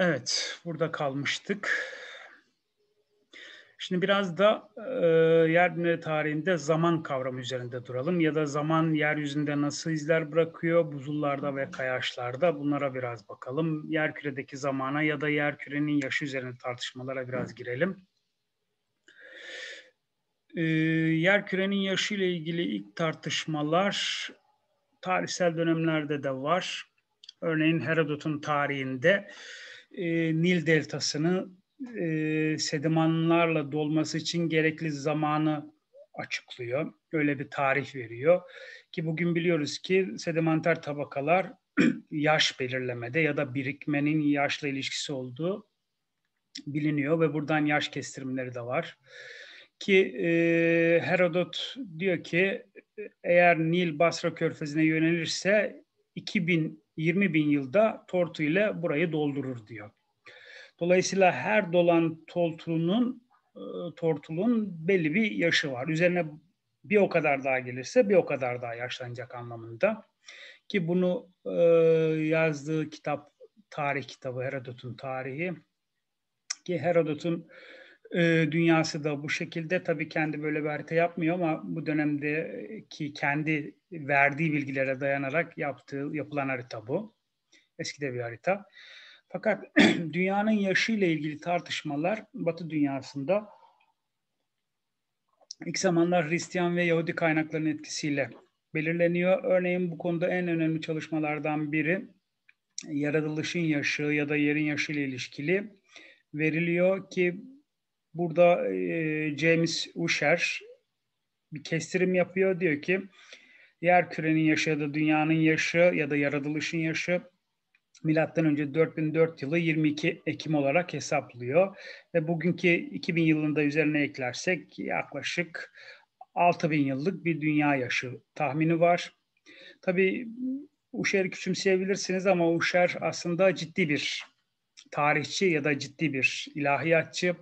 Evet, burada kalmıştık. Şimdi biraz da e, yeryüzü tarihinde zaman kavramı üzerinde duralım ya da zaman yeryüzünde nasıl izler bırakıyor buzullarda ve kayaçlarda bunlara biraz bakalım. Yerküredeki zamana ya da yerkürenin yaşı üzerine tartışmalara biraz girelim. E, yerkürenin yaşı ile ilgili ilk tartışmalar tarihsel dönemlerde de var. Örneğin Herodot'un tarihinde e, Nil Deltası'nı e, sedimanlarla dolması için gerekli zamanı açıklıyor. Öyle bir tarih veriyor ki bugün biliyoruz ki sedimenter tabakalar yaş belirlemede ya da birikmenin yaşla ilişkisi olduğu biliniyor ve buradan yaş kestirimleri de var. Ki e, Herodot diyor ki eğer Nil Basra körfezine yönelirse 2000 20 bin yılda tortu ile burayı doldurur diyor. Dolayısıyla her dolan tortulunun e, tortulun belli bir yaşı var. Üzerine bir o kadar daha gelirse bir o kadar daha yaşlanacak anlamında. Ki bunu e, yazdığı kitap tarih kitabı Herodot'un tarihi ki Herodot'un e, e, dünyası da bu şekilde. Tabii kendi böyle bir harita yapmıyor ama bu dönemdeki kendi verdiği bilgilere dayanarak yaptığı yapılan harita bu. Eskide bir harita. Fakat dünyanın yaşı ile ilgili tartışmalar Batı dünyasında ilk zamanlar Hristiyan ve Yahudi kaynaklarının etkisiyle belirleniyor. Örneğin bu konuda en önemli çalışmalardan biri yaratılışın yaşı ya da yerin yaşı ile ilişkili veriliyor ki Burada e, James Usher bir kestirim yapıyor. Diyor ki yer kürenin yaşı ya da dünyanın yaşı ya da yaratılışın yaşı milattan önce 4004 yılı 22 Ekim olarak hesaplıyor ve bugünkü 2000 yılında üzerine eklersek yaklaşık 6000 yıllık bir dünya yaşı tahmini var. Tabii Uşer'i küçümseyebilirsiniz ama Usher aslında ciddi bir tarihçi ya da ciddi bir ilahiyatçı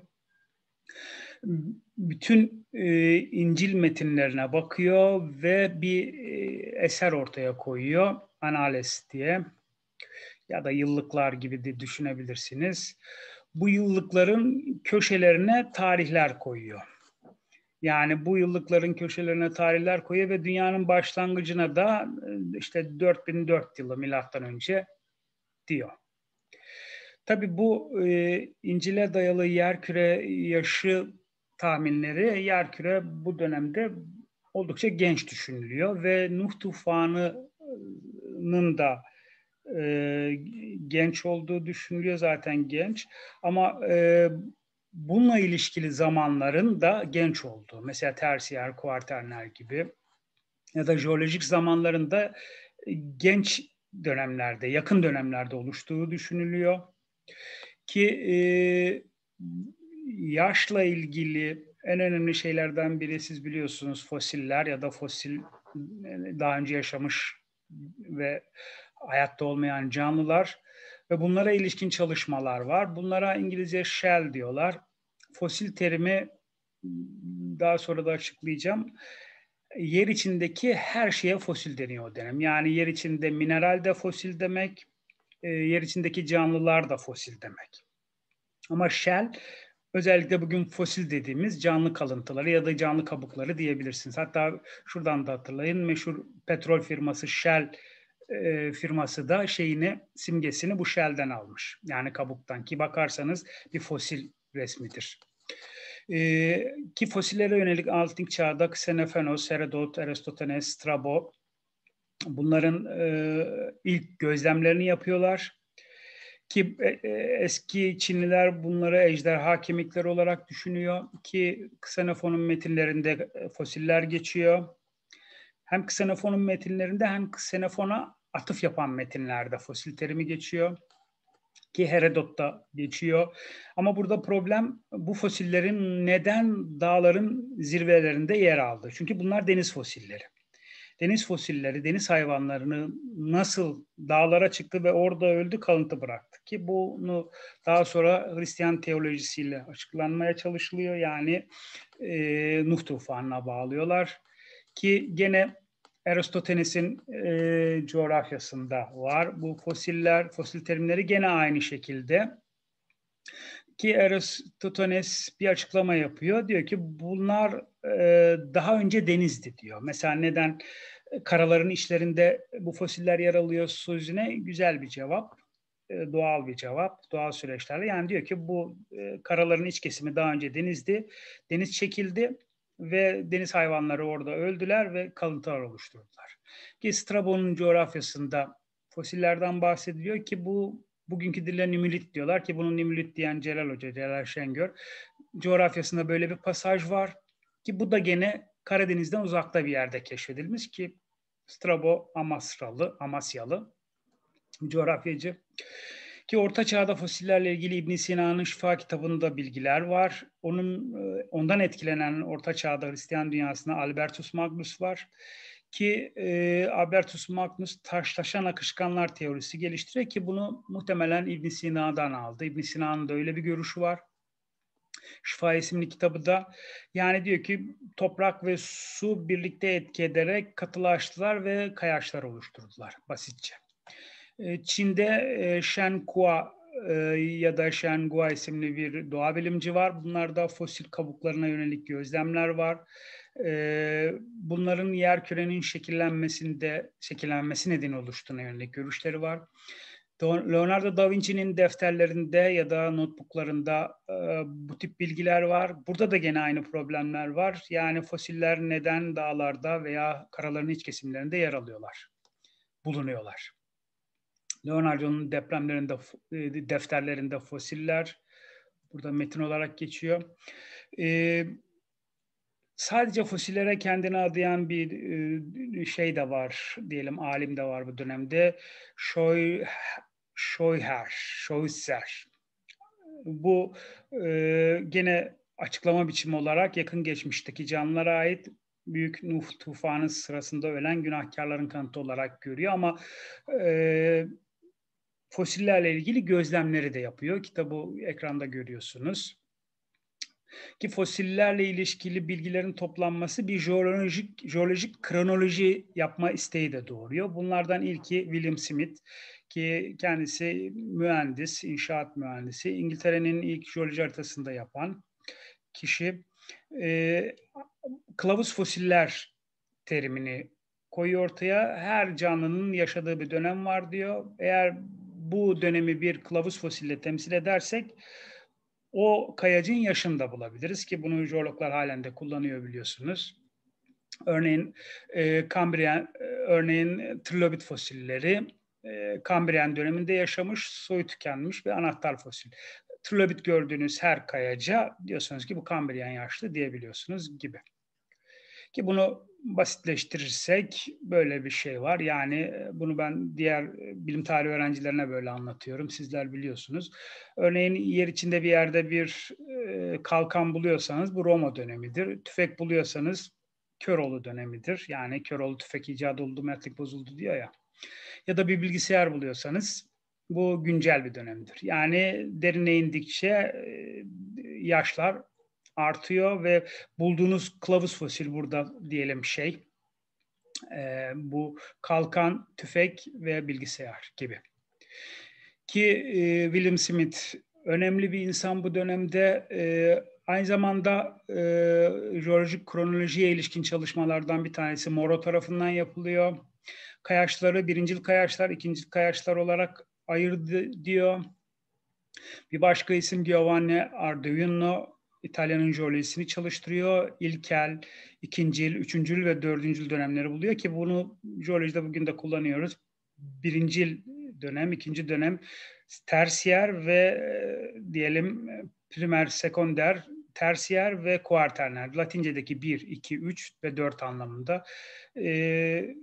bütün e, İncil metinlerine bakıyor ve bir e, eser ortaya koyuyor. Anales diye ya da yıllıklar gibi de düşünebilirsiniz. Bu yıllıkların köşelerine tarihler koyuyor. Yani bu yıllıkların köşelerine tarihler koyuyor ve dünyanın başlangıcına da e, işte 4004 yılı milattan önce diyor. Tabii bu e, İncil'e dayalı yer küre yaşı tahminleri yer küre bu dönemde oldukça genç düşünülüyor ve Nuh tufanının da e, genç olduğu düşünülüyor zaten genç ama e, bununla ilişkili zamanların da genç olduğu mesela tersiyer, kuarterner gibi ya da jeolojik zamanlarında genç dönemlerde, yakın dönemlerde oluştuğu düşünülüyor. Ki e, yaşla ilgili en önemli şeylerden biri siz biliyorsunuz fosiller ya da fosil daha önce yaşamış ve hayatta olmayan canlılar ve bunlara ilişkin çalışmalar var. Bunlara İngilizce shell diyorlar. Fosil terimi daha sonra da açıklayacağım. Yer içindeki her şeye fosil deniyor o dönem. Yani yer içinde mineral de fosil demek, e, yer içindeki canlılar da fosil demek. Ama shell özellikle bugün fosil dediğimiz canlı kalıntıları ya da canlı kabukları diyebilirsiniz. Hatta şuradan da hatırlayın meşhur petrol firması Shell e, firması da şeyini simgesini bu Shell'den almış. Yani kabuktan ki bakarsanız bir fosil resmidir. E, ki fosillere yönelik altın Çağ'da Xenophanos, Herodot, Aristoteles, Strabo bunların e, ilk gözlemlerini yapıyorlar. Ki e, e, eski Çinliler bunları ejderha kemikleri olarak düşünüyor ki Xenofon'un metinlerinde e, fosiller geçiyor. Hem Xenofon'un metinlerinde hem Xenofon'a atıf yapan metinlerde fosil terimi geçiyor ki Herodot'ta geçiyor. Ama burada problem bu fosillerin neden dağların zirvelerinde yer aldı? Çünkü bunlar deniz fosilleri deniz fosilleri, deniz hayvanlarını nasıl dağlara çıktı ve orada öldü kalıntı bıraktı ki bunu daha sonra Hristiyan teolojisiyle açıklanmaya çalışılıyor. Yani e, Nuh tufanına bağlıyorlar ki gene Aristoteles'in e, coğrafyasında var. Bu fosiller, fosil terimleri gene aynı şekilde ki Aristoteles bir açıklama yapıyor. Diyor ki bunlar e, daha önce denizdi diyor. Mesela neden e, karaların içlerinde bu fosiller yer alıyor sözüne güzel bir cevap. E, doğal bir cevap, doğal süreçlerle. Yani diyor ki bu e, karaların iç kesimi daha önce denizdi. Deniz çekildi ve deniz hayvanları orada öldüler ve kalıntılar oluşturdular. Ki Strabon'un coğrafyasında fosillerden bahsediliyor ki bu Bugünkü dille nümülit diyorlar ki bunun nümülit diyen Celal Hoca, Celal Şengör. Coğrafyasında böyle bir pasaj var ki bu da gene Karadeniz'den uzakta bir yerde keşfedilmiş ki Strabo Amasralı, Amasyalı coğrafyacı. Ki Orta Çağ'da fosillerle ilgili İbn Sina'nın şifa kitabında bilgiler var. Onun e, Ondan etkilenen Orta Çağ'da Hristiyan dünyasında Albertus Magnus var ki e, Albertus Magnus taşlaşan akışkanlar teorisi geliştiriyor ki bunu muhtemelen İbn Sina'dan aldı. İbn Sina'nın da öyle bir görüşü var. Şifa isimli kitabı da yani diyor ki toprak ve su birlikte etki ederek katılaştılar ve kayaçlar oluşturdular basitçe. E, Çin'de e, Shen Kua e, ya da Shen Gua isimli bir doğa bilimci var. Bunlarda fosil kabuklarına yönelik gözlemler var bunların yer kürenin şekillenmesinde şekillenmesi nedeni oluştuğuna yönelik görüşleri var. Leonardo da Vinci'nin defterlerinde ya da notebooklarında bu tip bilgiler var. Burada da gene aynı problemler var. Yani fosiller neden dağlarda veya karaların iç kesimlerinde yer alıyorlar, bulunuyorlar. Leonardo'nun depremlerinde, defterlerinde fosiller, burada metin olarak geçiyor. E, sadece fosillere kendini adayan bir e, şey de var diyelim alim de var bu dönemde. Şoy Şoyher, Şoyser. Bu e, gene açıklama biçimi olarak yakın geçmişteki canlılara ait büyük Nuh tufanı sırasında ölen günahkarların kanıtı olarak görüyor ama e, fosillerle ilgili gözlemleri de yapıyor. Kitabı ekranda görüyorsunuz ki fosillerle ilişkili bilgilerin toplanması bir jeolojik jeolojik kronoloji yapma isteği de doğuruyor. Bunlardan ilki William Smith ki kendisi mühendis, inşaat mühendisi, İngiltere'nin ilk jeoloji haritasında yapan kişi e, kılavuz fosiller terimini koyuyor ortaya. Her canlının yaşadığı bir dönem var diyor. Eğer bu dönemi bir kılavuz fosille temsil edersek o kayacın yaşını da bulabiliriz ki bunu jeologlar halen de kullanıyor biliyorsunuz. Örneğin e, Kambriyen, e, örneğin trilobit fosilleri e, Kambriyen döneminde yaşamış, soyu tükenmiş bir anahtar fosil. Trilobit gördüğünüz her kayaca diyorsunuz ki bu Kambriyen yaşlı diyebiliyorsunuz gibi. Ki bunu basitleştirirsek böyle bir şey var. Yani e, bunu ben diğer e, bilim tarihi öğrencilerine böyle anlatıyorum. Sizler biliyorsunuz. Örneğin yer içinde bir yerde bir e, kalkan buluyorsanız bu Roma dönemidir. Tüfek buluyorsanız Köroğlu dönemidir. Yani Köroğlu tüfek icat oldu, mertlik bozuldu diyor ya. Ya da bir bilgisayar buluyorsanız bu güncel bir dönemdir. Yani derine indikçe yaşlar artıyor ve bulduğunuz kılavuz fosil burada diyelim şey. E, bu kalkan, tüfek ve bilgisayar gibi. Ki e, William Smith önemli bir insan bu dönemde e, aynı zamanda e, jeolojik kronolojiye ilişkin çalışmalardan bir tanesi Moro tarafından yapılıyor. Kayaçları birincil kayaçlar, ikincil kayaçlar olarak ayırdı diyor. Bir başka isim Giovanni Arduino İtalya'nın jölesini çalıştırıyor. İlkel, ikincil, üçüncül ve dördüncül dönemleri buluyor ki bunu jeolojide bugün de kullanıyoruz. Birincil dönem, ikinci dönem tersiyer ve e, diyelim e, primer, sekonder, tersiyer ve kuarterner. Latince'deki bir, iki, üç ve dört anlamında. E,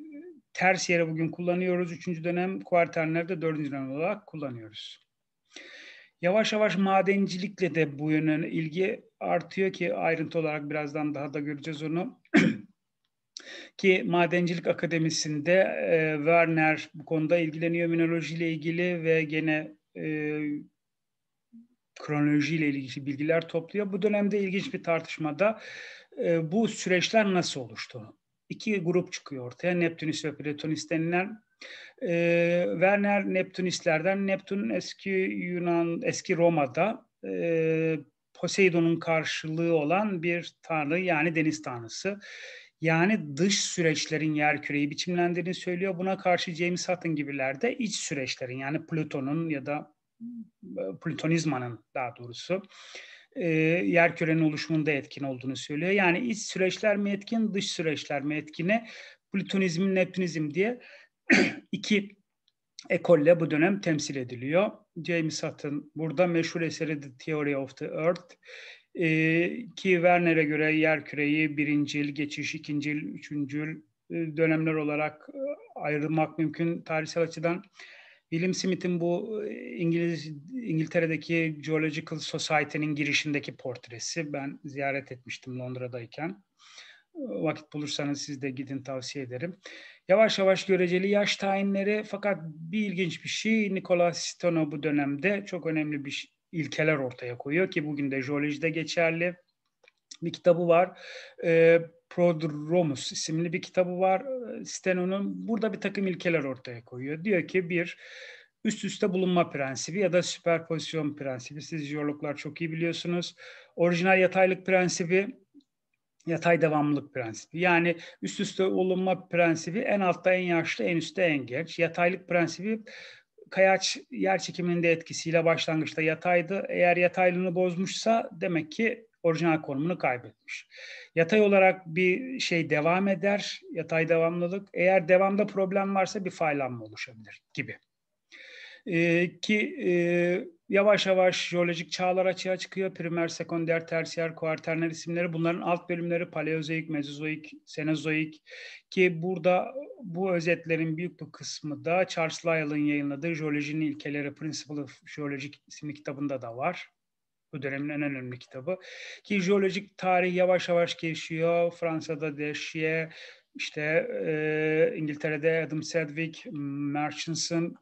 tersiyere bugün kullanıyoruz. Üçüncü dönem kuarternerde dördüncü dönem olarak kullanıyoruz. Yavaş yavaş madencilikle de bu yöne ilgi artıyor ki ayrıntı olarak birazdan daha da göreceğiz onu. ki Madencilik Akademisi'nde e, Werner bu konuda ilgileniyor mineralojiyle ilgili ve gene e, kronolojiyle ilgili bilgiler topluyor. Bu dönemde ilginç bir tartışmada e, bu süreçler nasıl oluştu? İki grup çıkıyor ortaya. Neptünist ve Platonist denilen e, Werner Neptünistlerden, Neptün eski Yunan, eski Roma'da e, Poseidon'un karşılığı olan bir tanrı yani deniz tanrısı. Yani dış süreçlerin yer küreyi biçimlendiğini söylüyor. Buna karşı James Hutton gibiler de iç süreçlerin yani Plüton'un ya da e, Plütonizmanın daha doğrusu e, yer kürenin oluşumunda etkin olduğunu söylüyor. Yani iç süreçler mi etkin, dış süreçler mi etkine Plütonizm, Neptünizm diye iki ekolle bu dönem temsil ediliyor. James Hutton burada meşhur eseri The Theory of the Earth e, ki Werner'e göre yer küreyi birincil, geçiş, ikincil, üçüncül e, dönemler olarak e, ayrılmak mümkün tarihsel açıdan. William Smith'in bu e, İngiliz İngiltere'deki Geological Society'nin girişindeki portresi ben ziyaret etmiştim Londra'dayken vakit bulursanız siz de gidin tavsiye ederim. Yavaş yavaş göreceli yaş tayinleri fakat bir ilginç bir şey Nikola Stono bu dönemde çok önemli bir ilkeler ortaya koyuyor ki bugün de jeolojide geçerli. Bir kitabı var. E, Prodromus isimli bir kitabı var Steno'nun. Burada bir takım ilkeler ortaya koyuyor. Diyor ki bir üst üste bulunma prensibi ya da süperpozisyon prensibi. Siz jeologlar çok iyi biliyorsunuz. Orijinal yataylık prensibi yatay devamlılık prensibi. Yani üst üste olunma prensibi en altta en yaşlı, en üstte en genç. Yataylık prensibi kayaç yer çekiminde etkisiyle başlangıçta yataydı. Eğer yataylığını bozmuşsa demek ki orijinal konumunu kaybetmiş. Yatay olarak bir şey devam eder, yatay devamlılık. Eğer devamda problem varsa bir faylanma oluşabilir gibi. Ee, ki e, yavaş yavaş jeolojik çağlar açığa çıkıyor. Primer, sekonder, tersiyer, kuarterner isimleri. Bunların alt bölümleri paleozoik, mezozoik, senozoik ki burada bu özetlerin büyük bir kısmı da Charles Lyell'ın yayınladığı Jeolojinin İlkeleri Principle of Geologic isimli kitabında da var. Bu dönemin en önemli kitabı. Ki jeolojik tarih yavaş yavaş gelişiyor. Fransa'da Deşye, işte e, İngiltere'de Adam Sedwick, Murchison,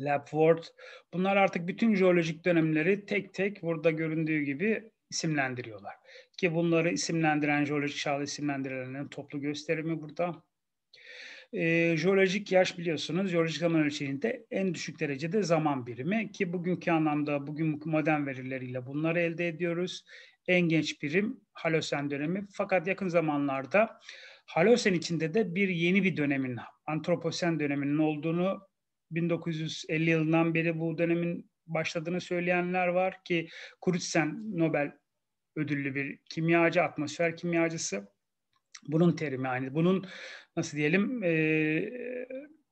Lapworth. Bunlar artık bütün jeolojik dönemleri tek tek burada göründüğü gibi isimlendiriyorlar. Ki bunları isimlendiren jeolojik çağda isimlendirilenlerin toplu gösterimi burada. E, jeolojik yaş biliyorsunuz jeolojik zaman ölçeğinde en düşük derecede zaman birimi ki bugünkü anlamda bugün modern verileriyle bunları elde ediyoruz. En genç birim Halosen dönemi fakat yakın zamanlarda Halosen içinde de bir yeni bir dönemin, antroposen döneminin olduğunu 1950 yılından beri bu dönemin başladığını söyleyenler var ki Kurutsen Nobel ödüllü bir kimyacı, atmosfer kimyacısı. Bunun terimi yani bunun nasıl diyelim e,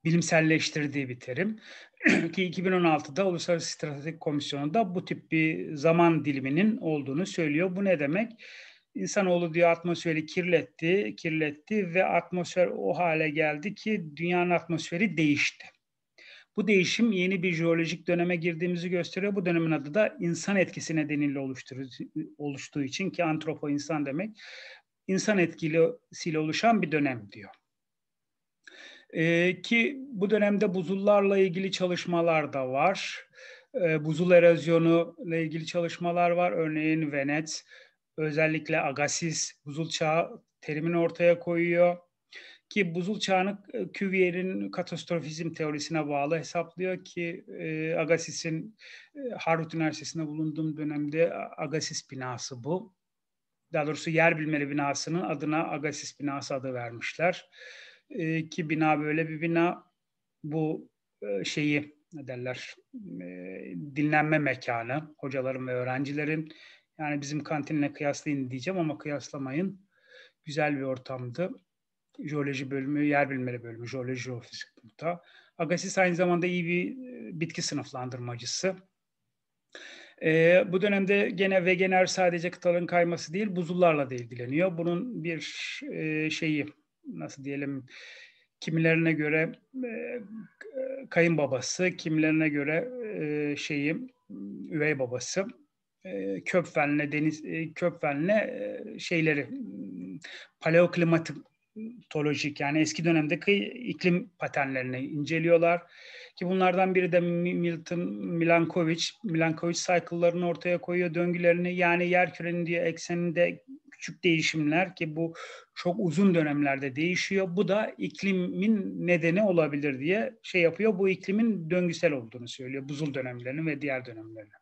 bilimselleştirdiği bir terim. ki 2016'da Uluslararası Stratejik Komisyonu da bu tip bir zaman diliminin olduğunu söylüyor. Bu ne demek? İnsanoğlu diyor atmosferi kirletti, kirletti ve atmosfer o hale geldi ki dünyanın atmosferi değişti. Bu değişim yeni bir jeolojik döneme girdiğimizi gösteriyor. Bu dönemin adı da insan etkisi nedeniyle oluştuğu için ki antropo insan demek insan etkisiyle oluşan bir dönem diyor. Ee, ki bu dönemde buzullarla ilgili çalışmalar da var. Ee, buzul erozyonu ile ilgili çalışmalar var. Örneğin Venet özellikle Agassiz buzul çağı terimini ortaya koyuyor ki buzul çağını e, Cuvier'in katastrofizm teorisine bağlı hesaplıyor ki e, Agassiz'in e, Harvard Üniversitesi'nde bulunduğum dönemde Agassiz binası bu. Daha doğrusu yer bilmeli binasının adına Agassiz binası adı vermişler. E, ki bina böyle bir bina bu e, şeyi ne derler e, dinlenme mekanı hocaların ve öğrencilerin yani bizim kantinle kıyaslayın diyeceğim ama kıyaslamayın. Güzel bir ortamdı jeoloji bölümü, yer bilimleri bölümü, jeoloji, jeofizik burada. Agassiz aynı zamanda iyi bir e, bitki sınıflandırmacısı. E, bu dönemde gene Wegener sadece kıtaların kayması değil, buzullarla da ilgileniyor. Bunun bir e, şeyi, nasıl diyelim, kimilerine göre e, kayınbabası, kimilerine göre e, şeyi, üvey babası. E, Köpfen'le deniz e, Köpfen'le e, şeyleri paleoklimatik kriptolojik yani eski dönemdeki iklim paternlerini inceliyorlar. Ki bunlardan biri de Milton Milankovic, Milankovic cycle'larını ortaya koyuyor, döngülerini. Yani yer kürenin diye ekseninde küçük değişimler ki bu çok uzun dönemlerde değişiyor. Bu da iklimin nedeni olabilir diye şey yapıyor. Bu iklimin döngüsel olduğunu söylüyor. Buzul dönemlerini ve diğer dönemlerini.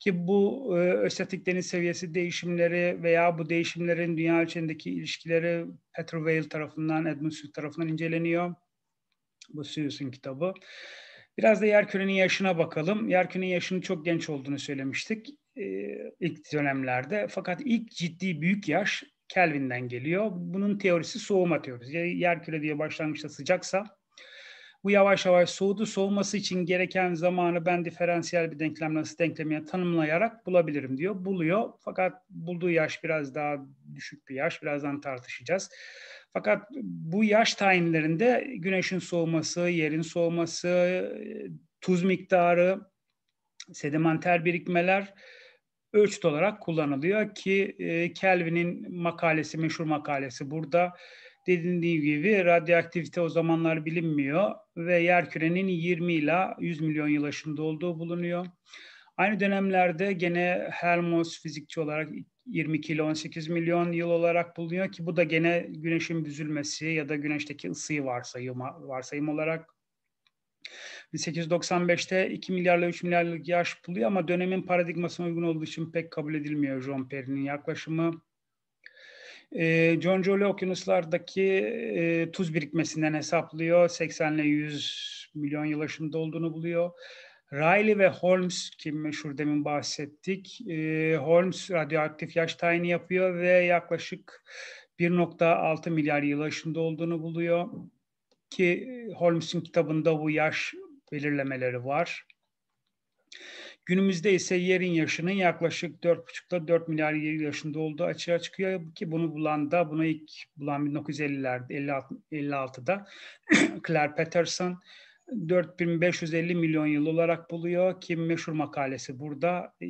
Ki bu e, özetliklerin seviyesi değişimleri veya bu değişimlerin dünya ölçeğindeki ilişkileri Peter Weil tarafından, Edmund Seuss tarafından inceleniyor. Bu Seuss'un kitabı. Biraz da yerkürenin yaşına bakalım. Yerkürenin yaşının çok genç olduğunu söylemiştik e, ilk dönemlerde. Fakat ilk ciddi büyük yaş Kelvin'den geliyor. Bunun teorisi soğuma teorisi. Yerküre diye başlangıçta sıcaksa bu yavaş yavaş soğudu. Soğuması için gereken zamanı ben diferansiyel bir denklemle nasıl denklemeye tanımlayarak bulabilirim diyor. Buluyor. Fakat bulduğu yaş biraz daha düşük bir yaş. Birazdan tartışacağız. Fakat bu yaş tayinlerinde güneşin soğuması, yerin soğuması, tuz miktarı, sedimenter birikmeler ölçüt olarak kullanılıyor ki e, Kelvin'in makalesi, meşhur makalesi burada Dediğim gibi radyoaktivite o zamanlar bilinmiyor ve yerkürenin 20 ila 100 milyon yıl aşımda olduğu bulunuyor. Aynı dönemlerde gene Helmholtz fizikçi olarak 22 ile 18 milyon yıl olarak bulunuyor ki bu da gene güneşin büzülmesi ya da güneşteki ısıyı varsayım, varsayım olarak 1895'te 2 milyarla 3 milyarlık yaş buluyor ama dönemin paradigmasına uygun olduğu için pek kabul edilmiyor John Perrin'in yaklaşımı. E, John Jolie okyanuslardaki e, tuz birikmesinden hesaplıyor. 80 ile 100 milyon yıl aşımında olduğunu buluyor. Riley ve Holmes ki meşhur demin bahsettik. E, Holmes radyoaktif yaş tayini yapıyor ve yaklaşık 1.6 milyar yıl aşımında olduğunu buluyor. Ki e, Holmes'un kitabında bu yaş belirlemeleri var. Günümüzde ise yerin yaşının yaklaşık 4,5'ta 4 milyar yaşında olduğu açığa çıkıyor ki bunu bulan da buna ilk bulan 1950'lerde 56, 56'da Claire Patterson 4550 milyon yıl olarak buluyor ki meşhur makalesi burada e,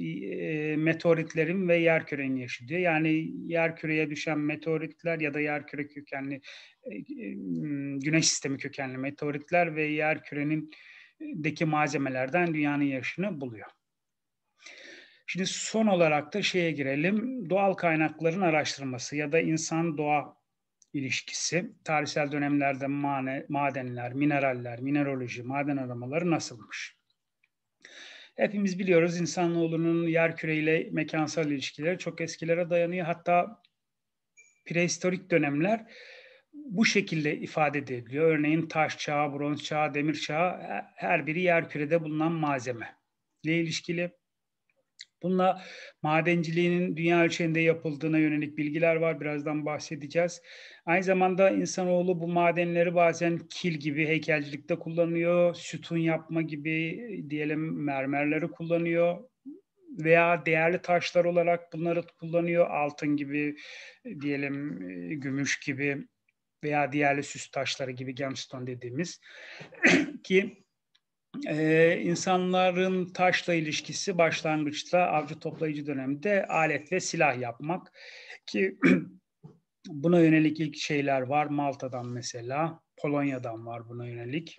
meteoritlerin ve yerkürenin yaşı diyor. Yani yer küreye düşen meteoritler ya da yer küre kökenli e, e, güneş sistemi kökenli meteoritler ve yer kürenin deki malzemelerden dünyanın yaşını buluyor. Şimdi son olarak da şeye girelim. Doğal kaynakların araştırması ya da insan doğa ilişkisi. Tarihsel dönemlerde mane, madenler, mineraller, mineraloji, maden aramaları nasılmış? Hepimiz biliyoruz insanoğlunun yer küreyle mekansal ilişkileri çok eskilere dayanıyor. Hatta prehistorik dönemler bu şekilde ifade ediliyor. Örneğin taş çağı, bronz çağı, demir çağı her biri yer kürede bulunan malzeme ile ilişkili. Bununla madenciliğinin dünya ölçeğinde yapıldığına yönelik bilgiler var. Birazdan bahsedeceğiz. Aynı zamanda insanoğlu bu madenleri bazen kil gibi heykelcilikte kullanıyor. Sütun yapma gibi diyelim mermerleri kullanıyor veya değerli taşlar olarak bunları kullanıyor. Altın gibi diyelim gümüş gibi veya diğerli süs taşları gibi gemstone dediğimiz ki e, insanların taşla ilişkisi başlangıçta avcı toplayıcı dönemde alet ve silah yapmak ki buna yönelik ilk şeyler var Malta'dan mesela Polonya'dan var buna yönelik.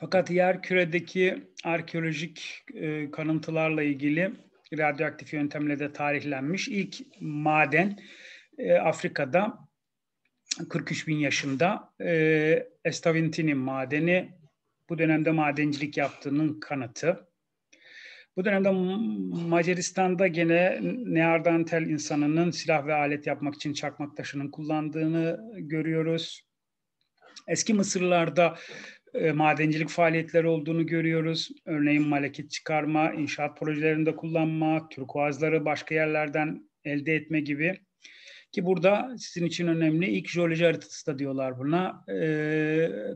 Fakat yer küredeki arkeolojik e, kanıntılarla ilgili radyoaktif yöntemle de tarihlenmiş ilk maden e, Afrika'da 43 bin yaşında e, ee, Estaventini madeni bu dönemde madencilik yaptığının kanıtı. Bu dönemde Macaristan'da gene Neardantel insanının silah ve alet yapmak için çakmak taşının kullandığını görüyoruz. Eski Mısırlarda e, madencilik faaliyetleri olduğunu görüyoruz. Örneğin malekit çıkarma, inşaat projelerinde kullanma, türkuazları başka yerlerden elde etme gibi. Ki burada sizin için önemli ilk jeoloji haritası da diyorlar buna. E,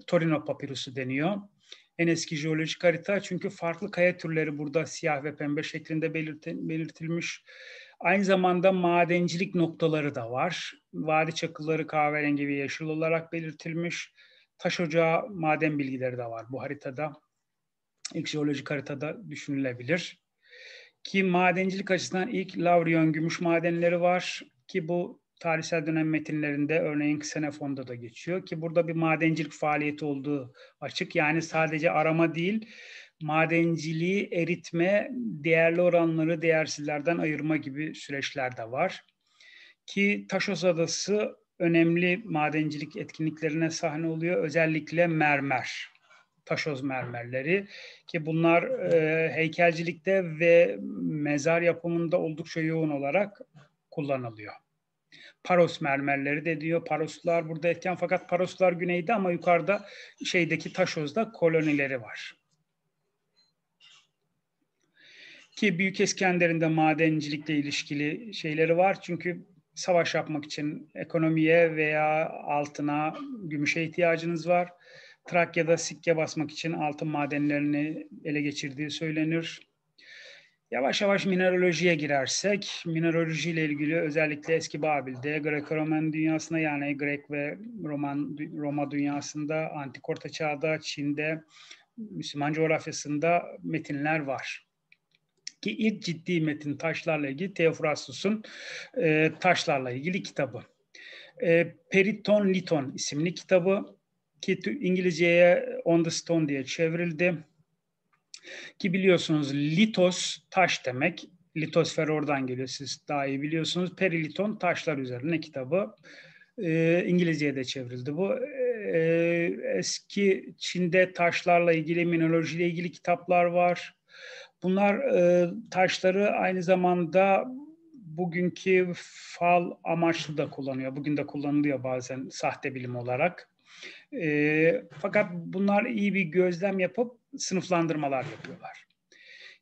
Torino papyrusu deniyor. En eski jeolojik harita çünkü farklı kaya türleri burada siyah ve pembe şeklinde belirtilmiş. Aynı zamanda madencilik noktaları da var. Vadi çakılları kahverengi ve yeşil olarak belirtilmiş. Taş ocağı maden bilgileri de var bu haritada. İlk jeolojik haritada düşünülebilir. Ki madencilik açısından ilk Laurion gümüş madenleri var ki bu tarihsel dönem metinlerinde örneğin Xenofon'da da geçiyor ki burada bir madencilik faaliyeti olduğu açık. Yani sadece arama değil madenciliği eritme, değerli oranları değersizlerden ayırma gibi süreçler de var. Ki Taşos Adası önemli madencilik etkinliklerine sahne oluyor. Özellikle mermer, taşoz mermerleri ki bunlar e, heykelcilikte ve mezar yapımında oldukça yoğun olarak kullanılıyor. Paros mermerleri de diyor. Paroslar burada etken fakat Paroslar güneyde ama yukarıda şeydeki Taşoz'da kolonileri var. Ki Büyük İskender'in de madencilikle ilişkili şeyleri var. Çünkü savaş yapmak için ekonomiye veya altına, gümüşe ihtiyacınız var. Trakya'da sikke basmak için altın madenlerini ele geçirdiği söylenir. Yavaş yavaş mineralojiye girersek, mineraloji ile ilgili özellikle eski Babil'de, Greko-Roman dünyasında yani Grek ve Roman Roma dünyasında, Antik Orta Çağ'da, Çin'de, Müslüman coğrafyasında metinler var. Ki ilk ciddi metin taşlarla ilgili Teofrastus'un e, taşlarla ilgili kitabı. E, Periton Liton isimli kitabı ki İngilizceye On the Stone diye çevrildi ki biliyorsunuz litos taş demek. Litosfer oradan geliyor siz daha iyi biliyorsunuz. Periliton taşlar üzerine kitabı. E, İngilizce'ye de çevrildi bu. E, eski Çin'de taşlarla ilgili, mineralojiyle ilgili kitaplar var. Bunlar e, taşları aynı zamanda bugünkü fal amaçlı da kullanıyor. Bugün de kullanılıyor bazen sahte bilim olarak. E, fakat bunlar iyi bir gözlem yapıp sınıflandırmalar yapıyorlar.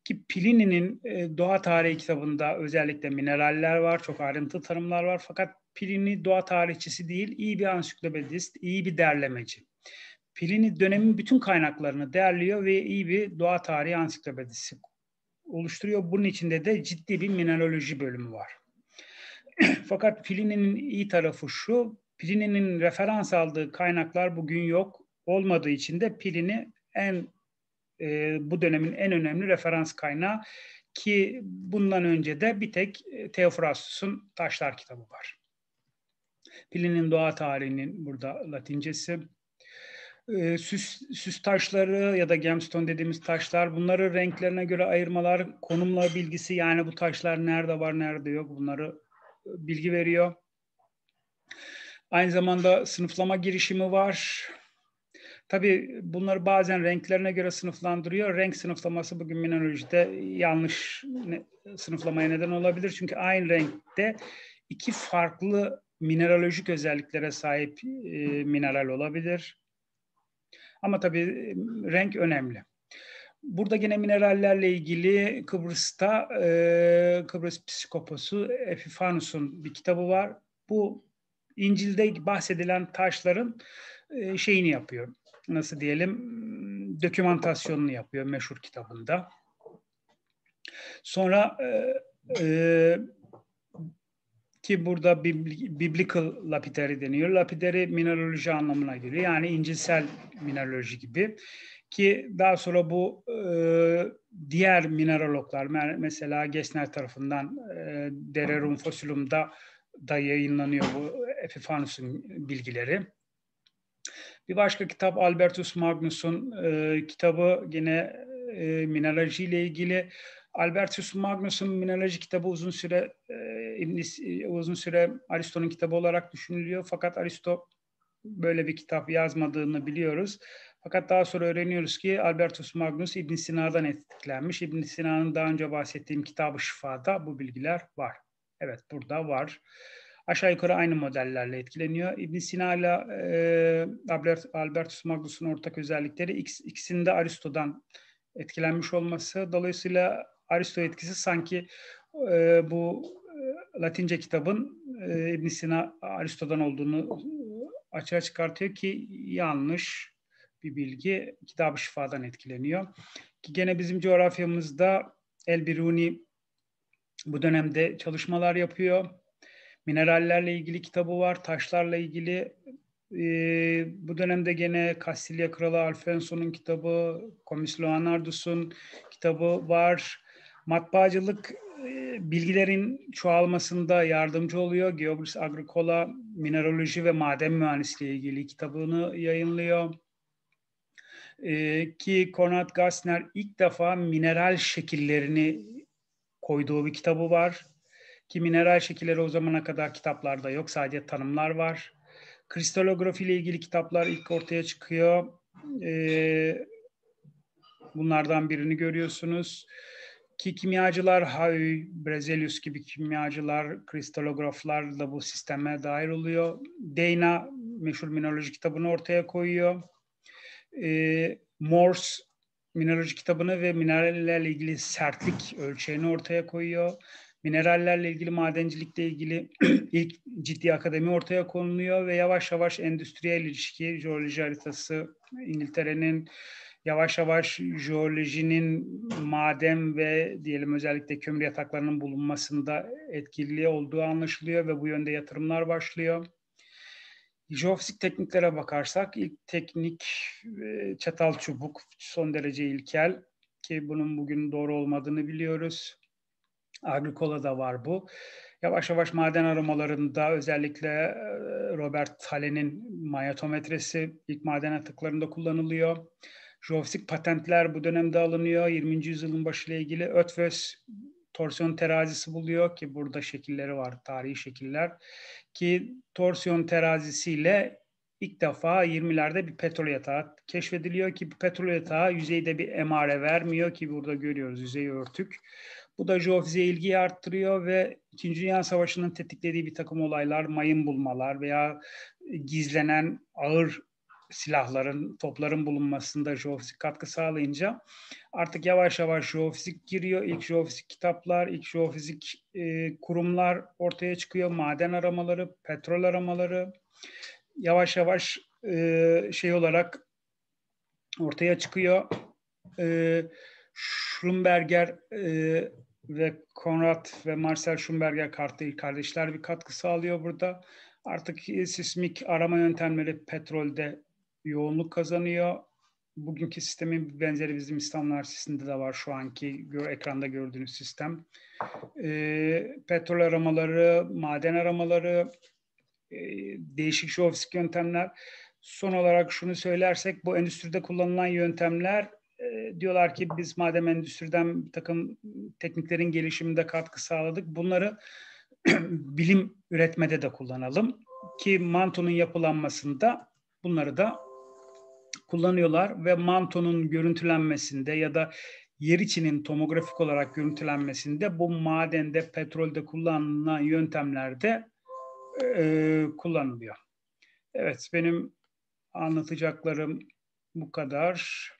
Ki Plini'nin e, doğa tarihi kitabında özellikle mineraller var, çok ayrıntılı tanımlar var. Fakat Plini doğa tarihçisi değil, iyi bir ansiklopedist, iyi bir derlemeci. Plini dönemin bütün kaynaklarını değerliyor ve iyi bir doğa tarihi ansiklopedisi oluşturuyor. Bunun içinde de ciddi bir mineraloji bölümü var. Fakat Plini'nin iyi tarafı şu, Plini'nin referans aldığı kaynaklar bugün yok olmadığı için de Plini en e, bu dönemin en önemli referans kaynağı ki bundan önce de bir tek e, Theophrastus'un Taşlar kitabı var. Plini'nin doğa tarihinin burada Latincesi. E, süs, süs taşları ya da gemstone dediğimiz taşlar bunları renklerine göre ayırmalar, konumla bilgisi yani bu taşlar nerede var nerede yok bunları e, bilgi veriyor. Aynı zamanda sınıflama girişimi var. Tabii bunları bazen renklerine göre sınıflandırıyor. Renk sınıflaması bugün mineralojide yanlış sınıflamaya neden olabilir. Çünkü aynı renkte iki farklı mineralojik özelliklere sahip e, mineral olabilir. Ama tabii e, renk önemli. Burada gene minerallerle ilgili Kıbrıs'ta e, Kıbrıs Psikoposu Epifanus'un bir kitabı var. Bu İncil'de bahsedilen taşların e, şeyini yapıyor. Nasıl diyelim? Dokümantasyonunu yapıyor meşhur kitabında. Sonra e, e, ki burada biblical lapidary deniyor. Lapidary mineraloji anlamına geliyor. Yani incilsel mineraloji gibi. Ki daha sonra bu e, diğer mineraloglar mesela Gesner tarafından e, Dererum Fossilum'da da yayınlanıyor bu Epifanus'un bilgileri. Bir başka kitap Albertus Magnus'un e, kitabı gene e, mineraloji ile ilgili. Albertus Magnus'un mineraloji kitabı uzun süre e, İbnis, e, uzun süre Aristo'nun kitabı olarak düşünülüyor. Fakat Aristo böyle bir kitap yazmadığını biliyoruz. Fakat daha sonra öğreniyoruz ki Albertus Magnus İbn Sina'dan etkilenmiş. İbn Sina'nın daha önce bahsettiğim kitabı Şifa'da bu bilgiler var. Evet burada var aşağı yukarı aynı modellerle etkileniyor. ibn Sina ile Albert, Albertus Magnus'un ortak özellikleri X, ikisinde Aristo'dan etkilenmiş olması. Dolayısıyla Aristo etkisi sanki e, bu Latince kitabın e, ibn Sina Aristo'dan olduğunu açığa çıkartıyor ki yanlış bir bilgi kitab-ı şifadan etkileniyor. Ki gene bizim coğrafyamızda El Biruni bu dönemde çalışmalar yapıyor. Minerallerle ilgili kitabı var, taşlarla ilgili. E, bu dönemde gene Kastilya Kralı Alfonso'nun kitabı, Komis Leonardus'un kitabı var. Matbaacılık e, bilgilerin çoğalmasında yardımcı oluyor. Geobris Agricola mineraloji ve maden mühendisliği ilgili kitabını yayınlıyor. Ee, ki Konrad Gassner ilk defa mineral şekillerini koyduğu bir kitabı var ki mineral şekilleri o zamana kadar kitaplarda yok. Sadece tanımlar var. Kristalografi ile ilgili kitaplar ilk ortaya çıkıyor. Ee, bunlardan birini görüyorsunuz. Ki kimyacılar, Hauy, Berzelius gibi kimyacılar, kristalograflar da bu sisteme dair oluyor. Dana meşhur mineraloji kitabını ortaya koyuyor. Ee, Morse mineraloji kitabını ve minerallerle ilgili sertlik ölçeğini ortaya koyuyor. Minerallerle ilgili, madencilikle ilgili ilk ciddi akademi ortaya konuluyor ve yavaş yavaş endüstriyel ilişki, jeoloji haritası, İngiltere'nin yavaş yavaş jeolojinin maden ve diyelim özellikle kömür yataklarının bulunmasında etkili olduğu anlaşılıyor ve bu yönde yatırımlar başlıyor. Jeofizik tekniklere bakarsak ilk teknik e, çatal çubuk son derece ilkel ki bunun bugün doğru olmadığını biliyoruz da var bu. Yavaş yavaş maden aromalarında özellikle Robert Thalen'in manyetometresi ilk maden atıklarında kullanılıyor. Jovsik patentler bu dönemde alınıyor. 20. yüzyılın başıyla ilgili Ötves torsiyon terazisi buluyor ki burada şekilleri var, tarihi şekiller. Ki torsiyon terazisiyle ilk defa 20'lerde bir petrol yatağı keşfediliyor ki bu petrol yatağı yüzeyde bir emare vermiyor ki burada görüyoruz yüzeyi örtük. Bu da jeofiziğe ilgiyi arttırıyor ve İkinci Dünya Savaşı'nın tetiklediği bir takım olaylar, mayın bulmalar veya gizlenen ağır silahların, topların bulunmasında jeofizik katkı sağlayınca artık yavaş yavaş jeofizik giriyor. İlk jeofizik kitaplar, ilk jeofizik e, kurumlar ortaya çıkıyor. Maden aramaları, petrol aramaları yavaş yavaş e, şey olarak ortaya çıkıyor. E, Schrumberger e, ve Konrad ve Marcel Schumberger kartı kardeşler bir katkı sağlıyor burada. Artık sismik arama yöntemleri petrolde yoğunluk kazanıyor. Bugünkü sistemin bir benzeri bizim İstanbul Üniversitesi'nde de var şu anki ekranda gördüğünüz sistem. E, petrol aramaları, maden aramaları, e, değişik jeofisik yöntemler. Son olarak şunu söylersek bu endüstride kullanılan yöntemler ee, diyorlar ki biz madem endüstriden bir takım tekniklerin gelişiminde katkı sağladık bunları bilim üretmede de kullanalım ki mantonun yapılanmasında bunları da kullanıyorlar ve mantonun görüntülenmesinde ya da yer içinin tomografik olarak görüntülenmesinde bu madende, petrolde kullanılan yöntemlerde e, kullanılıyor. Evet benim anlatacaklarım bu kadar.